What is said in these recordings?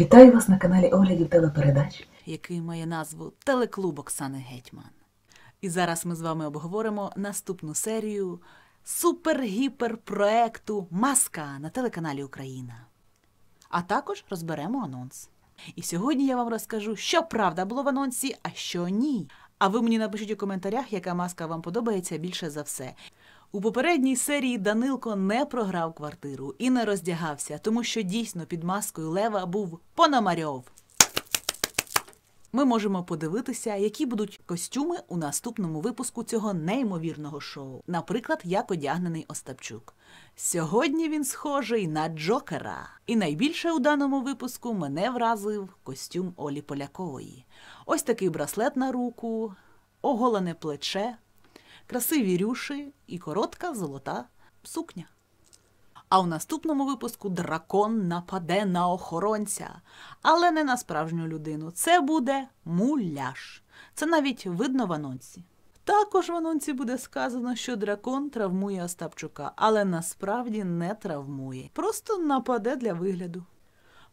Вітаю вас на каналі оглядів телепередач, який має назву Телеклуб Оксани Гетьман. І зараз ми з вами обговоримо наступну серію супер-гіпер-проекту Маска на телеканалі Україна. А також розберемо анонс. І сьогодні я вам розкажу, що правда було в анонсі, а що ні. А ви мені напишіть у коментарях, яка маска вам подобається більше за все. У попередній серії Данилко не програв квартиру і не роздягався, тому що дійсно під маскою Лева був Пономарьов. Ми можемо подивитися, які будуть костюми у наступному випуску цього неймовірного шоу. Наприклад, як одягнений Остапчук. Сьогодні він схожий на Джокера. І найбільше у даному випуску мене вразив костюм Олі Полякової. Ось такий браслет на руку, оголене плече красиві рюші і коротка золота сукня. А у наступному випуску дракон нападе на охоронця, але не на справжню людину. Це буде муляж. Це навіть видно в анонсі. Також в анонсі буде сказано, що дракон травмує Остапчука, але насправді не травмує. Просто нападе для вигляду.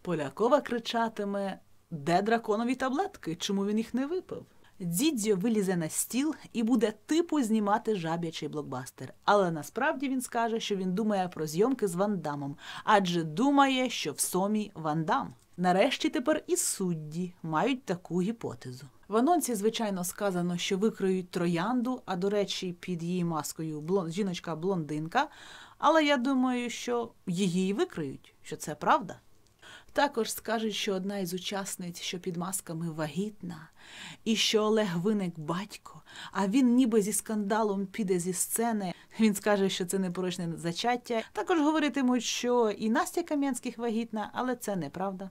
Полякова кричатиме: де драконові таблетки? Чому він їх не випив? Дідзьо вилізе на стіл і буде типу знімати жаб'ячий блокбастер. Але насправді він скаже, що він думає про зйомки з Вандамом, адже думає, що в сомі Вандам. Нарешті тепер і судді мають таку гіпотезу. В анонсі, звичайно, сказано, що викриють троянду, а до речі, під її маскою блон... жіночка блондинка. Але я думаю, що її і викриють, що це правда. Також скажуть, що одна із учасниць, що під масками вагітна, і що Олег виник батько, а він ніби зі скандалом піде зі сцени. Він скаже, що це непорочне зачаття. Також говоритимуть, що і Настя Кам'янських вагітна, але це неправда.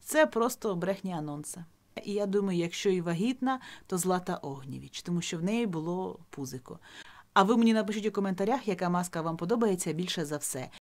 Це просто брехні анонси. І я думаю, якщо і вагітна, то Злата Огнєвіч, тому що в неї було пузико. А ви мені напишіть у коментарях, яка маска вам подобається більше за все.